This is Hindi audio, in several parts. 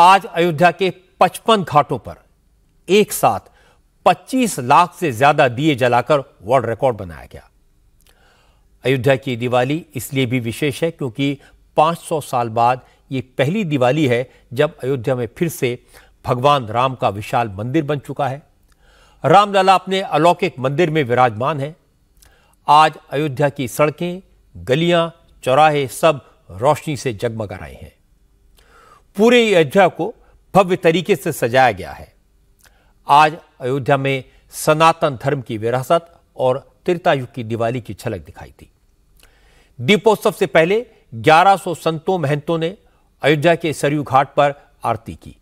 आज अयोध्या के 55 घाटों पर एक साथ 25 लाख से ज्यादा दिए जलाकर वर्ल्ड रिकॉर्ड बनाया गया अयोध्या की दिवाली इसलिए भी विशेष है क्योंकि 500 साल बाद ये पहली दिवाली है जब अयोध्या में फिर से भगवान राम का विशाल मंदिर बन चुका है रामलला अपने अलौकिक मंदिर में विराजमान है आज अयोध्या की सड़कें गलियां चौराहे सब रोशनी से जगमगा रहे हैं पूरे अयोध्या को भव्य तरीके से सजाया गया है आज अयोध्या में सनातन धर्म की विरासत और युग की दिवाली की झलक दिखाई दी दीपोत्सव से पहले 1100 संतों महंतों ने अयोध्या के सरयू घाट पर आरती की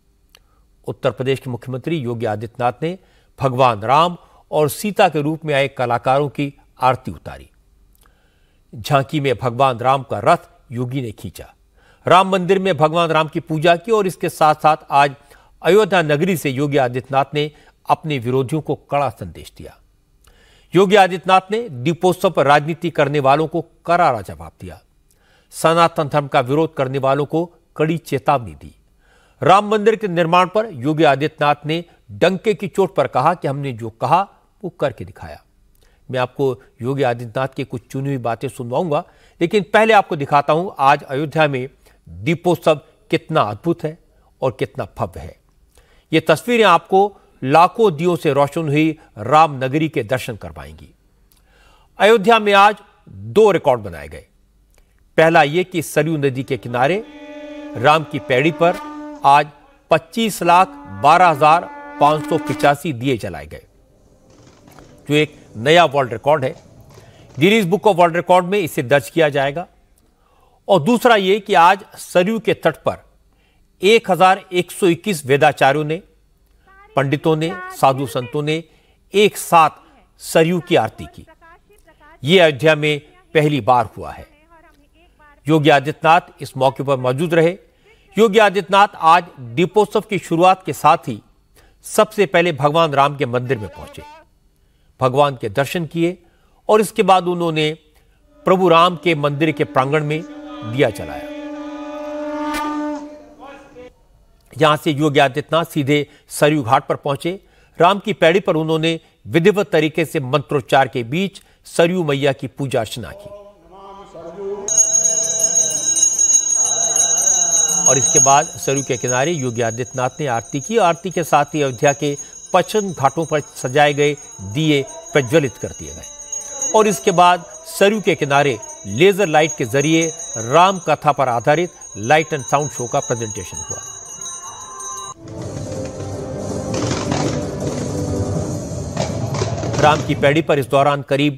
उत्तर प्रदेश के मुख्यमंत्री योगी आदित्यनाथ ने भगवान राम और सीता के रूप में आए कलाकारों की आरती उतारी झांकी में भगवान राम का रथ योगी ने खींचा राम मंदिर में भगवान राम की पूजा की और इसके साथ साथ आज अयोध्या नगरी से योगी आदित्यनाथ ने अपने विरोधियों को कड़ा संदेश दिया योगी आदित्यनाथ ने दीपोत्सव पर राजनीति करने वालों को करारा जवाब दिया सनातन धर्म का विरोध करने वालों को कड़ी चेतावनी दी राम मंदिर के निर्माण पर योगी आदित्यनाथ ने डंके की चोट पर कहा कि हमने जो कहा वो करके दिखाया मैं आपको योगी आदित्यनाथ की कुछ चुनी हुई बातें सुनवाऊंगा लेकिन पहले आपको दिखाता हूं आज अयोध्या में दीपोत्सव कितना अद्भुत है और कितना भव्य है ये तस्वीरें आपको लाखों दियों से रोशन हुई रामनगरी के दर्शन करवाएंगी अयोध्या में आज दो रिकॉर्ड बनाए गए पहला ये कि सरयू नदी के किनारे राम की पैड़ी पर आज पच्चीस लाख बारह हजार पांच सौ पिचासी दिए जलाए गए जो एक नया वर्ल्ड रिकॉर्ड है Guinness book of world record में इसे दर्ज किया जाएगा और दूसरा ये कि आज सरयू के तट पर 1121 वेदाचार्यों ने पंडितों ने साधु संतों ने एक साथ सरयू की आरती की ये अयोध्या में पहली बार हुआ है योगी आदित्यनाथ इस मौके पर मौजूद रहे योगी आदित्यनाथ आज दीपोत्सव की शुरुआत के साथ ही सबसे पहले भगवान राम के मंदिर में पहुंचे भगवान के दर्शन किए और इसके बाद उन्होंने प्रभु राम के मंदिर के प्रांगण में दिया चलाया यहां से योगी आदित्यनाथ सीधे सरयू घाट पर पहुंचे राम की पैड़ी पर उन्होंने विधिवत तरीके से मंत्रोच्चार के बीच सरयू मैया की पूजा अर्चना की और इसके बाद सरयू के किनारे योगी आदित्यनाथ ने आरती की आरती के साथ ही अयोध्या के पचन घाटों पर सजाए गए दिए प्रज्वलित कर दिए गए और इसके बाद सरयू के किनारे लेजर लाइट के जरिए राम कथा पर आधारित लाइट एंड साउंड शो का प्रेजेंटेशन हुआ राम की पैड़ी पर इस दौरान करीब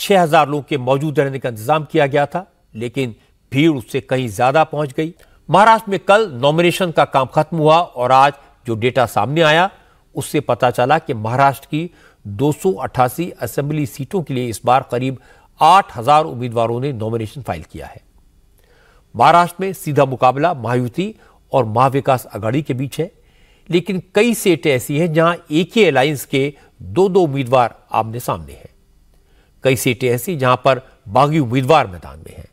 6000 लोग के मौजूद रहने का इंतजाम किया गया था लेकिन भीड़ उससे कहीं ज्यादा पहुंच गई महाराष्ट्र में कल नॉमिनेशन का काम खत्म हुआ और आज जो डेटा सामने आया उससे पता चला कि महाराष्ट्र की दो असेंबली सीटों के लिए इस बार करीब आठ हजार उम्मीदवारों ने नॉमिनेशन फाइल किया है महाराष्ट्र में सीधा मुकाबला महायुति और महाविकास आघाड़ी के बीच है लेकिन कई सीटें ऐसी हैं जहां एक ही अलायंस के दो दो उम्मीदवार आमने सामने हैं कई सीटें ऐसी जहां पर बागी उम्मीदवार मैदान में हैं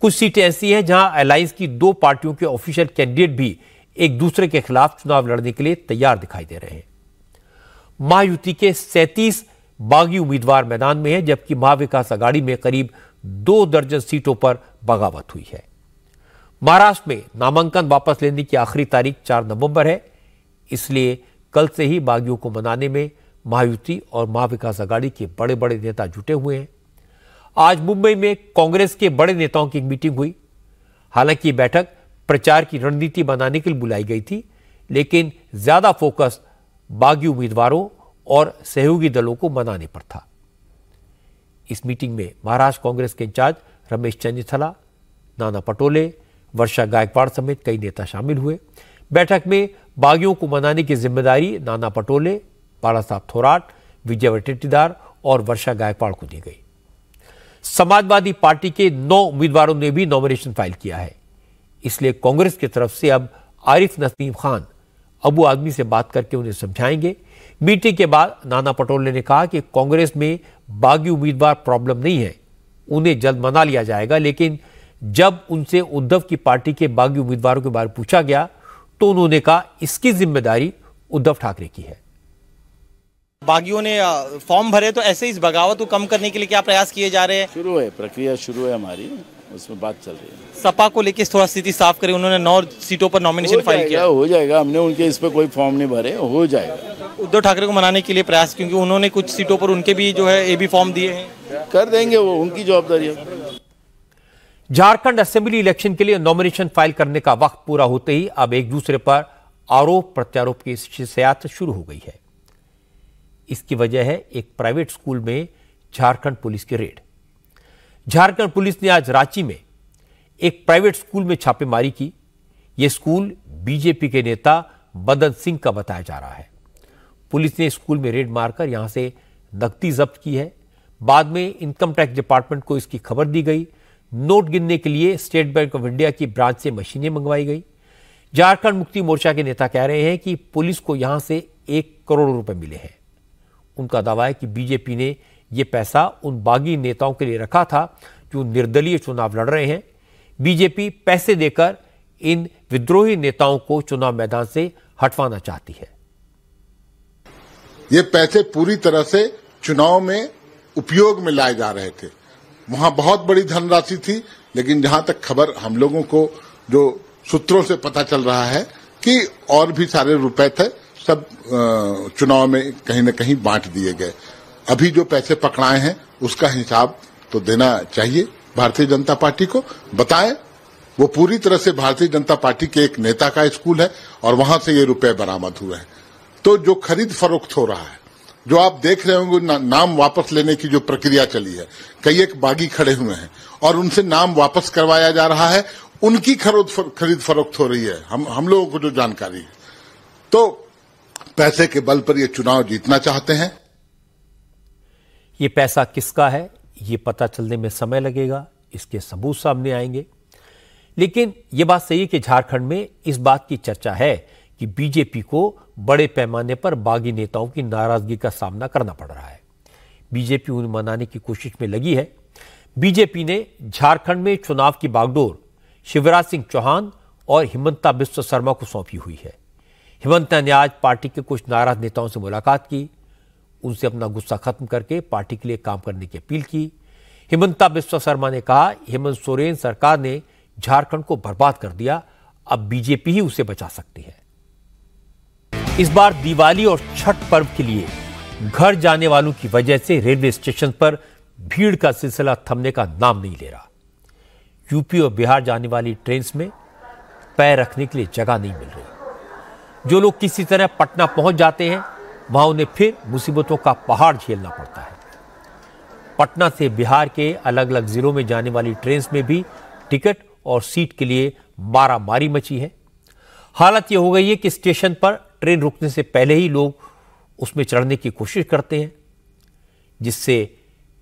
कुछ सीटें ऐसी हैं जहां अलायंस की दो पार्टियों के ऑफिशियल कैंडिडेट भी एक दूसरे के खिलाफ चुनाव लड़ने के लिए तैयार दिखाई दे रहे हैं महायुति के सैंतीस बागी उम्मीदवार मैदान में हैं जबकि महाविकास अगाड़ी में करीब दो दर्जन सीटों पर बगावत हुई है महाराष्ट्र में नामांकन वापस लेने की आखिरी तारीख चार नवंबर है इसलिए कल से ही बागियों को मनाने में महायुति और महाविकास अघाड़ी के बड़े बड़े नेता जुटे हुए हैं आज मुंबई में कांग्रेस के बड़े नेताओं की मीटिंग हुई हालांकि बैठक प्रचार की रणनीति बनाने के लिए बुलाई गई थी लेकिन ज्यादा फोकस बागी उम्मीदवारों और सहयोगी दलों को मनाने पर था इस मीटिंग में महाराष्ट्र कांग्रेस के इंचार्ज रमेश चंदीथला नाना पटोले वर्षा गायकवाड़ समेत कई नेता शामिल हुए बैठक में बागियों को मनाने की जिम्मेदारी नाना पटोले बाला साहब थोराट विजय वटेटीदार और वर्षा गायकवाड़ को दी गई समाजवादी पार्टी के नौ उम्मीदवारों ने भी नॉमिनेशन फाइल किया है इसलिए कांग्रेस की तरफ से अब आरिफ नसीम खान अबू आदमी से बात करके उन्हें समझाएंगे मीटिंग के बाद नाना पटोले ने कहा कि कांग्रेस में बागी उम्मीदवार प्रॉब्लम नहीं है उन्हें जल्द मना लिया जाएगा लेकिन जब उनसे उद्धव की पार्टी के बागी उम्मीदवारों के बारे में पूछा गया तो उन्होंने कहा इसकी जिम्मेदारी उद्धव ठाकरे की है बागियों ने फॉर्म भरे तो ऐसे इस बगावत को कम करने के लिए क्या प्रयास किए जा रहे हैं शुरू है प्रक्रिया शुरू है हमारी उसमें बात चल रही है सपा को लेकर थोड़ा स्थिति साफ करी उन्होंने नौ सीटों पर नॉमिनेशन फाइल किया हो जाएगा हमने उनके इस पर कोई फॉर्म नहीं भरे हो जाएगा उद्धव ठाकरे को मनाने के लिए प्रयास क्योंकि उन्होंने कुछ सीटों पर उनके भी जो है ए भी फॉर्म दिए हैं कर देंगे वो उनकी जवाबदारी है झारखंड असेंबली इलेक्शन के लिए नॉमिनेशन फाइल करने का वक्त पूरा होते ही अब एक दूसरे पर आरोप प्रत्यारोप की शिकायत शुरू हो गई है इसकी वजह है एक प्राइवेट स्कूल में झारखंड पुलिस की रेड झारखंड पुलिस ने आज रांची में एक प्राइवेट स्कूल में छापेमारी की यह स्कूल बीजेपी के नेता बदन सिंह का बताया जा रहा है पुलिस ने स्कूल में रेड मारकर यहां से नकदी जब्त की है बाद में इनकम टैक्स डिपार्टमेंट को इसकी खबर दी गई नोट गिनने के लिए स्टेट बैंक ऑफ इंडिया की ब्रांच से मशीनें मंगवाई गई झारखंड मुक्ति मोर्चा के नेता कह रहे हैं कि पुलिस को यहां से एक करोड़ रुपए मिले हैं उनका दावा है कि बीजेपी ने ये पैसा उन बागी नेताओं के लिए रखा था जो निर्दलीय चुनाव लड़ रहे हैं बीजेपी पैसे देकर इन विद्रोही नेताओं को चुनाव मैदान से हटवाना चाहती है ये पैसे पूरी तरह से चुनाव में उपयोग में लाए जा रहे थे वहां बहुत बड़ी धनराशि थी लेकिन जहां तक खबर हम लोगों को जो सूत्रों से पता चल रहा है कि और भी सारे रुपए थे सब चुनाव में कहीं न कहीं बांट दिए गए अभी जो पैसे पकड़ाए हैं उसका हिसाब तो देना चाहिए भारतीय जनता पार्टी को बताएं वो पूरी तरह से भारतीय जनता पार्टी के एक नेता का स्कूल है और वहां से ये रुपए बरामद हुए हैं तो जो खरीद फरोख्त हो रहा है जो आप देख रहे होंगे ना, नाम वापस लेने की जो प्रक्रिया चली है कई एक बागी खड़े हुए हैं और उनसे नाम वापस करवाया जा रहा है उनकी खरोद खरीद फरोख्त हो रही है हम हम लोगों को जो जानकारी है तो पैसे के बल पर ये चुनाव जीतना चाहते हैं ये पैसा किसका है ये पता चलने में समय लगेगा इसके सबूत सामने आएंगे लेकिन ये बात सही है कि झारखंड में इस बात की चर्चा है कि बीजेपी को बड़े पैमाने पर बागी नेताओं की नाराजगी का सामना करना पड़ रहा है बीजेपी उन्हें मनाने की कोशिश में लगी है बीजेपी ने झारखंड में चुनाव की बागडोर शिवराज सिंह चौहान और हिमंता बिस्व शर्मा को सौंपी हुई है हिमंता ने आज पार्टी के कुछ नाराज नेताओं से मुलाकात की उनसे अपना गुस्सा खत्म करके पार्टी के लिए काम करने की अपील की हेमंता बिस्व शर्मा ने कहा हेमंत सोरेन सरकार ने झारखंड को बर्बाद कर दिया अब बीजेपी ही उसे बचा सकती है इस बार दिवाली और छठ पर्व के लिए घर जाने वालों की वजह से रेलवे स्टेशन पर भीड़ का सिलसिला थमने का नाम नहीं ले रहा यूपी और बिहार जाने वाली ट्रेन में पैर रखने के लिए जगह नहीं मिल रही जो लोग किसी तरह पटना पहुंच जाते हैं वहाँ उन्हें फिर मुसीबतों का पहाड़ झेलना पड़ता है पटना से बिहार के अलग अलग ज़िलों में जाने वाली ट्रेन में भी टिकट और सीट के लिए मारामारी मची है हालत यह हो गई है कि स्टेशन पर ट्रेन रुकने से पहले ही लोग उसमें चढ़ने की कोशिश करते हैं जिससे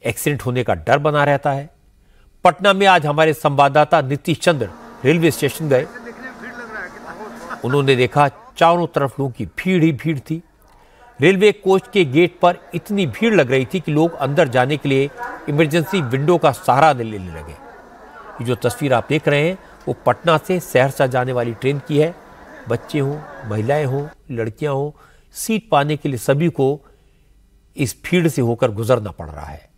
एक्सीडेंट होने का डर बना रहता है पटना में आज हमारे संवाददाता नीतीश चंद्र रेलवे स्टेशन गए उन्होंने देखा चारों तरफ लोगों की भीड़ ही भीड़ थी रेलवे कोच के गेट पर इतनी भीड़ लग रही थी कि लोग अंदर जाने के लिए इमरजेंसी विंडो का सहारा लेने लगे ये जो तस्वीर आप देख रहे हैं वो पटना से सहरसा जाने वाली ट्रेन की है बच्चे हों महिलाएं हों लड़कियां हों सीट पाने के लिए सभी को इस भीड़ से होकर गुजरना पड़ रहा है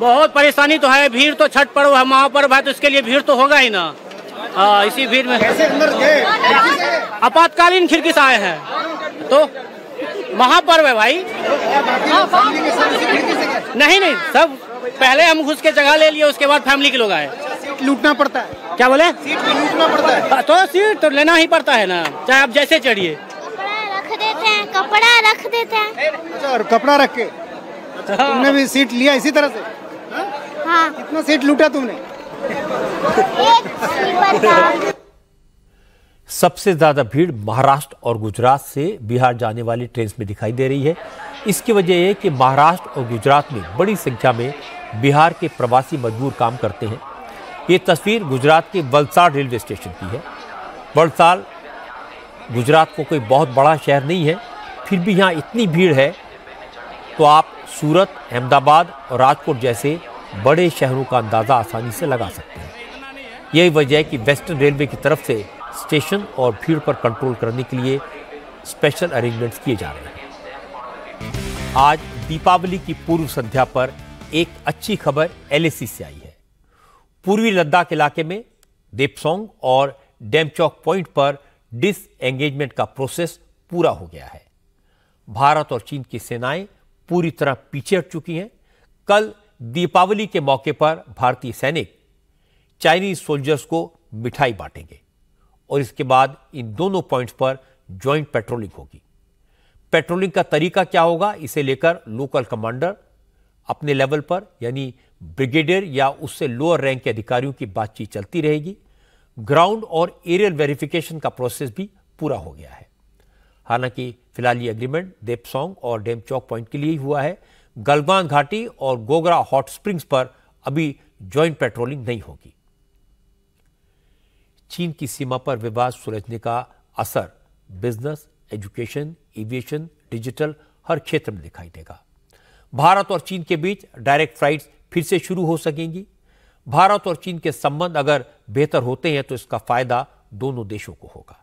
बहुत परेशानी तो है भीड़ तो छठ पर्व है महापर्व है तो इसके लिए भीड़ तो होगा ही ना आ, हाँ, इसी भीड़ में आपातकालीन खिड़की से आए हैं तो महापर्व है भाई नहीं नहीं सब पहले हम घुस के जगह ले लिए उसके बाद फैमिली के लोग आए लूटना पड़ता है क्या बोले सीट लूटना पड़ता है हाँ, तो सीट तो लेना ही पड़ता है ना चाहे आप जैसे चढ़िए कपड़ा रख देते हैं अच्छा और कपड़ा रख के हाँ। तुमने भी सीट लिया इसी तरह से हाँ, हाँ। कितना सीट लूटा तुमने एक सबसे ज़्यादा भीड़ महाराष्ट्र और गुजरात से बिहार जाने वाली ट्रेन में दिखाई दे रही है इसकी वजह यह कि महाराष्ट्र और गुजरात में बड़ी संख्या में बिहार के प्रवासी मजदूर काम करते हैं ये तस्वीर गुजरात के वलसाड़ रेलवे स्टेशन की है वलसाड़ गुजरात को कोई बहुत बड़ा शहर नहीं है फिर भी यहाँ इतनी भीड़ है तो आप सूरत अहमदाबाद और राजकोट जैसे बड़े शहरों का अंदाज़ा आसानी से लगा सकते हैं यही वजह है कि वेस्टर्न रेलवे की तरफ से स्टेशन और भीड़ पर कंट्रोल करने के लिए स्पेशल अरेंजमेंट्स किए जा रहे हैं आज दीपावली की पूर्व संध्या पर एक अच्छी खबर एलएसी से आई है पूर्वी लद्दाख इलाके में देपसोंग और डैमचौक पॉइंट पर डिस एंगेजमेंट का प्रोसेस पूरा हो गया है भारत और चीन की सेनाएं पूरी तरह पीछे हट चुकी हैं कल दीपावली के मौके पर भारतीय सैनिक चाइनीज सोल्जर्स को मिठाई बांटेंगे और इसके बाद इन दोनों पॉइंट्स पर ज्वाइंट पेट्रोलिंग होगी पेट्रोलिंग का तरीका क्या होगा इसे लेकर लोकल कमांडर अपने लेवल पर यानी ब्रिगेडियर या उससे लोअर रैंक के अधिकारियों की बातचीत चलती रहेगी ग्राउंड और एरियल वेरिफिकेशन का प्रोसेस भी पूरा हो गया है हालांकि फिलहाल ये अग्रीमेंट देपसोंग और डेम चौक पॉइंट के लिए ही हुआ है गलवान घाटी और गोगरा हॉट स्प्रिंग्स पर अभी ज्वाइंट पेट्रोलिंग नहीं होगी चीन की सीमा पर विवाद सुलझने का असर बिजनेस एजुकेशन एविएशन डिजिटल हर क्षेत्र में दिखाई देगा भारत और चीन के बीच डायरेक्ट फ्लाइट्स फिर से शुरू हो सकेंगी भारत और चीन के संबंध अगर बेहतर होते हैं तो इसका फायदा दोनों देशों को होगा